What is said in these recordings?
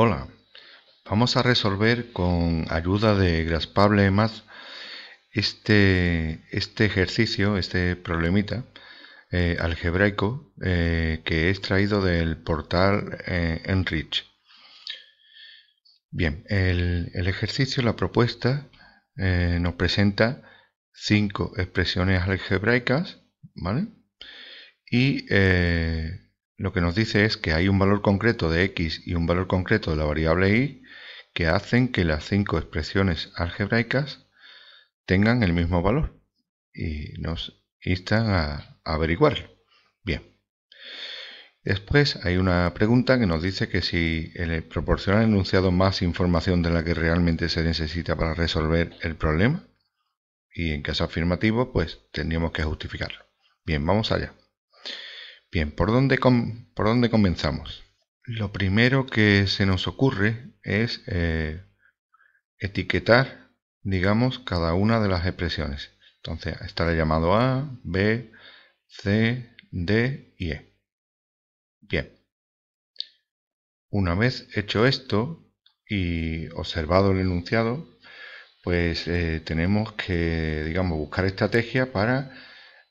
Hola, vamos a resolver con ayuda de Graspable Math este, este ejercicio, este problemita eh, algebraico eh, que he extraído del portal eh, Enrich. Bien, el, el, ejercicio, la propuesta nos presenta cinco expresiones algebraicas, ¿vale? Y lo que nos dice es que hay un valor concreto de x y un valor concreto de la variable y que hacen que las cinco expresiones algebraicas tengan el mismo valor y nos instan a, averiguarlo. Bien. Después hay una pregunta que nos dice que si el proporciona el enunciado más información de la que realmente se necesita para resolver el problema y en caso afirmativo pues tendríamos que justificarlo. Bien, vamos allá. Bien, ¿por dónde, por comenzamos? Lo primero que se nos ocurre es eh, etiquetar, digamos, cada una de las expresiones. Entonces, estará llamado A, B, C, D y E. Bien. Una vez hecho esto y observado el enunciado, pues eh, tenemos que, digamos, buscar estrategia para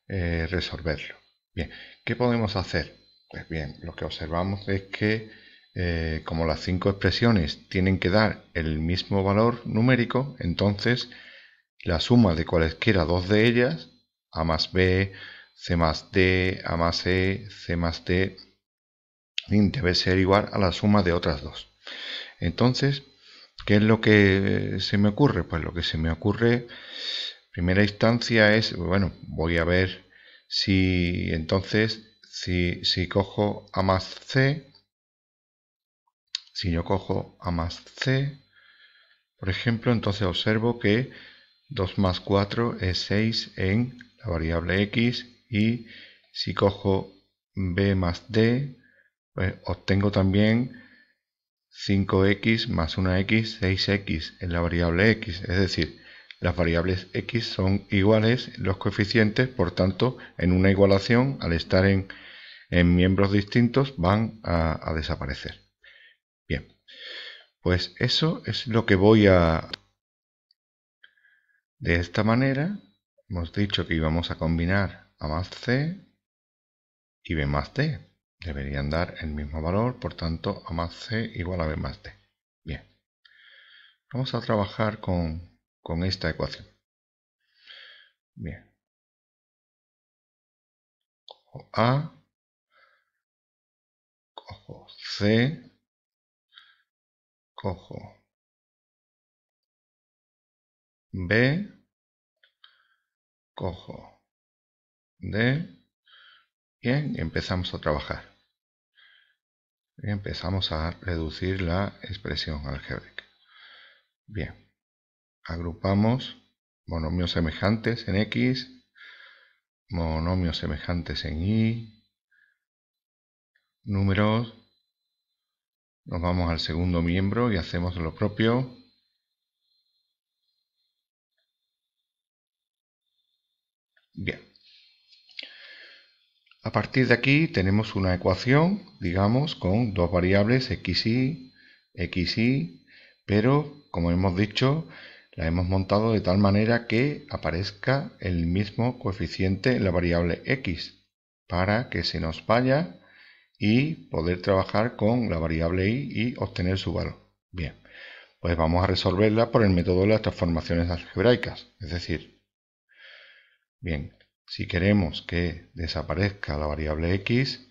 eh, resolverlo. Bien, ¿qué podemos hacer? Pues bien, lo que observamos es que eh, como las cinco expresiones tienen que dar el mismo valor numérico, entonces la suma de cualesquiera dos de ellas, a más b, c más d, a más e, c más d, debe ser igual a la suma de otras dos. Entonces, ¿qué es lo que se me ocurre? Pues lo que se me ocurre, primera instancia es, bueno, voy a ver si entonces, si, cojo A más C, si yo cojo A más C, por ejemplo, entonces observo que 2 más 4 es 6 en la variable x y si cojo b más d, pues obtengo también 5x más 1x, 6x en la variable x. Es decir, las variables x son iguales los coeficientes, por tanto, en una igualación, al estar en, miembros distintos, van a, a, desaparecer. Bien, pues eso es lo que voy a... De esta manera, hemos dicho que íbamos a combinar a más c y b más d. Deberían dar el mismo valor, por tanto, a más c igual a b más d. Bien. Vamos a trabajar con con esta ecuación. Bien. Cojo A, cojo C, cojo B, cojo D, bien, y empezamos a trabajar. Y empezamos a reducir la expresión algebraica. Bien agrupamos monomios semejantes en X, monomios semejantes en Y, números, nos vamos al segundo miembro y hacemos lo propio. Bien. A partir de aquí tenemos una ecuación, digamos, con dos variables x y, x y, pero como hemos dicho, la hemos montado de tal manera que aparezca el mismo coeficiente en la variable x para que se nos vaya y poder trabajar con la variable y y obtener su valor. Bien, pues vamos a resolverla por el método de las transformaciones algebraicas, es decir, bien, si queremos que desaparezca la variable x,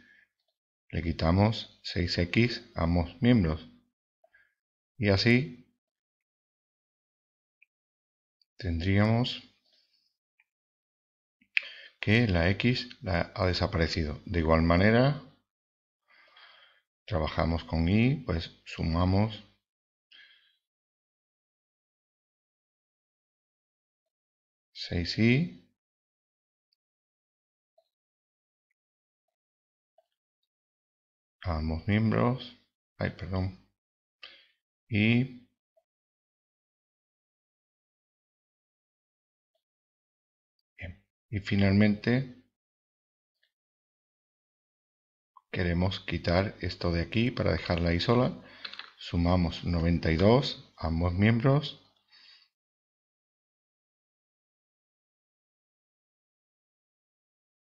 le quitamos 6x a ambos miembros y así tendríamos que la X la ha desaparecido. De igual manera, trabajamos con Y, pues sumamos seis y ambos miembros, ay, perdón, y y finalmente queremos quitar esto de aquí para dejarla ahí sola sumamos 92 ambos miembros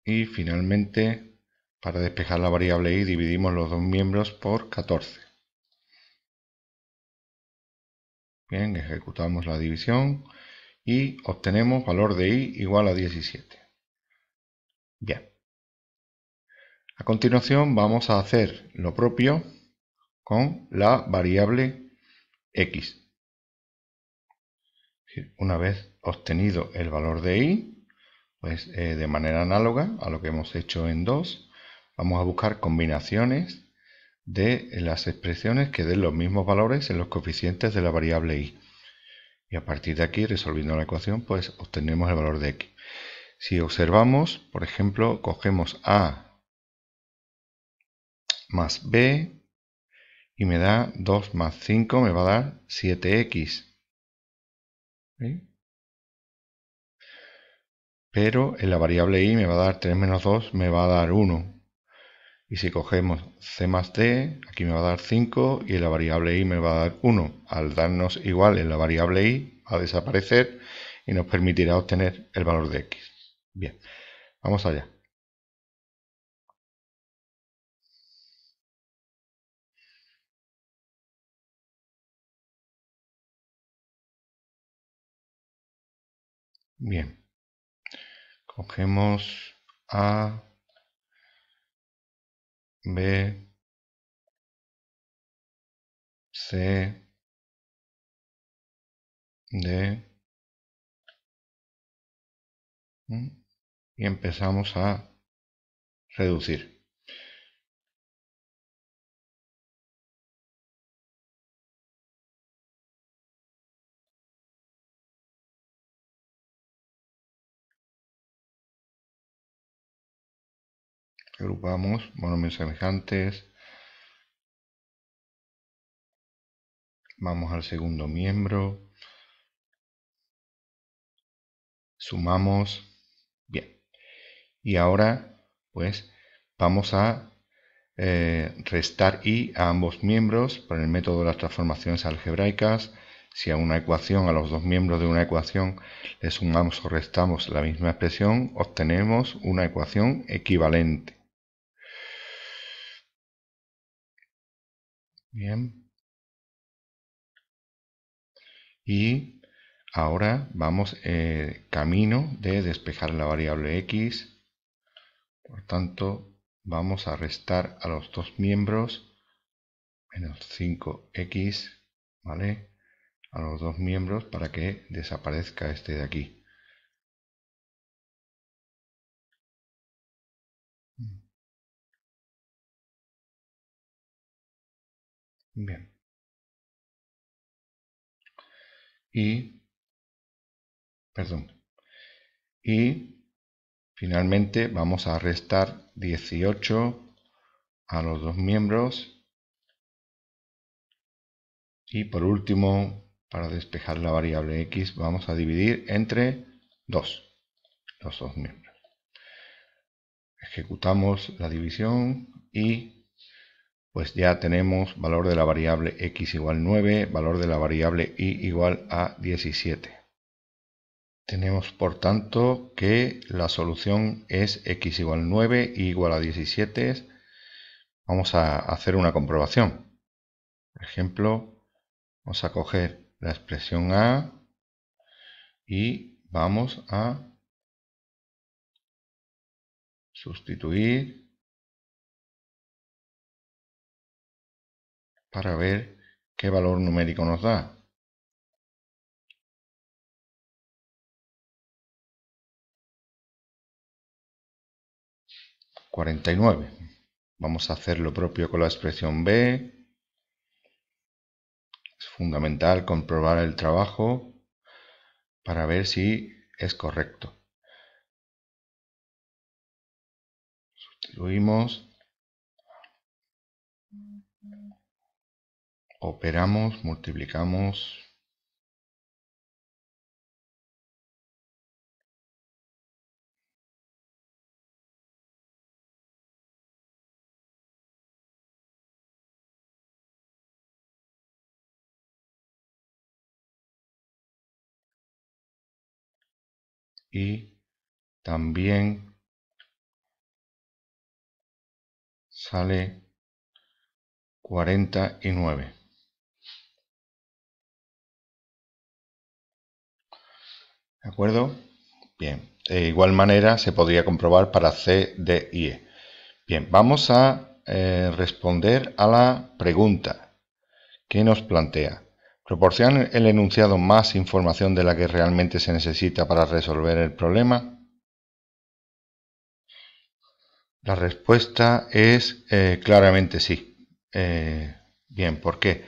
y finalmente para despejar la variable i dividimos los dos miembros por 14 bien ejecutamos la división y obtenemos valor de i igual a 17 Bien. A continuación vamos a hacer lo propio con la variable x. Una vez obtenido el valor de y, pues eh, de manera análoga a lo que hemos hecho en 2, vamos a buscar combinaciones de las expresiones que den los mismos valores en los coeficientes de la variable y. Y a partir de aquí, resolviendo la ecuación, pues obtenemos el valor de x. Si observamos, por ejemplo, cogemos A más B y me da 2 más 5, me va a dar 7X. Pero en la variable Y me va a dar 3 menos 2, me va a dar 1. Y si cogemos C más D, aquí me va a dar 5 y en la variable i me va a dar 1. Al darnos igual en la variable y va a desaparecer y nos permitirá obtener el valor de x. Bien, vamos allá. Bien, cogemos A, B, C, D, y empezamos a reducir. agrupamos monomios semejantes vamos al segundo miembro sumamos bien y ahora, pues, vamos a eh, restar y a ambos miembros por el método de las transformaciones algebraicas. Si a una ecuación, a los dos miembros de una ecuación, le sumamos o restamos la misma expresión, obtenemos una ecuación equivalente. Bien. Y ahora vamos eh, camino de despejar la variable x por tanto, vamos a restar a los dos miembros, menos 5x, ¿vale? A los dos miembros para que desaparezca este de aquí. Bien. Y, perdón, y Finalmente vamos a restar 18 a los dos miembros. Y por último, para despejar la variable x, vamos a dividir entre 2, los dos miembros. Ejecutamos la división y pues ya tenemos valor de la variable x igual 9, valor de la variable y igual a 17. Tenemos por tanto que la solución es x igual 9 y igual a 17. Vamos a hacer una comprobación. Por ejemplo, vamos a coger la expresión a y vamos a sustituir para ver qué valor numérico nos da. 49. Vamos a hacer lo propio con la expresión B. Es fundamental comprobar el trabajo para ver si es correcto. Sustituimos. Operamos, multiplicamos, y también sale 49. ¿De acuerdo? Bien. De igual manera se podría comprobar para C, D y E. Bien, vamos a eh, responder a la pregunta que nos plantea. ¿Proporciona el enunciado más información de la que realmente se necesita para resolver el problema? La respuesta es eh, claramente sí. Eh, bien, ¿por qué?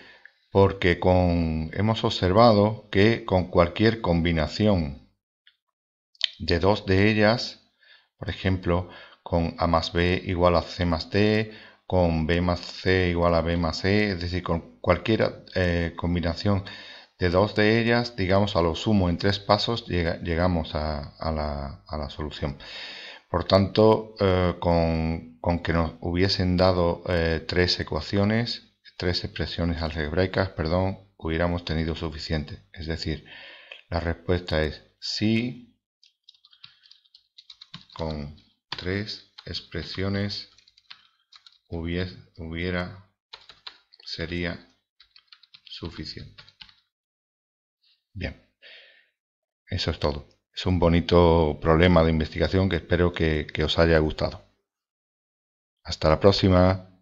Porque con, hemos observado que con cualquier combinación de dos de ellas, por ejemplo, con A más B igual a C más D, con B más C igual a B más E, es decir, con Cualquier eh, combinación de dos de ellas, digamos a lo sumo en tres pasos, llegamos a, la, solución. Por tanto, eh, con, que nos hubiesen dado eh, tres ecuaciones, tres expresiones algebraicas, perdón, hubiéramos tenido suficiente. Es decir, la respuesta es sí con tres expresiones hubiera sería suficiente. Bien, eso es todo. Es un bonito problema de investigación que espero que, que os haya gustado. Hasta la próxima.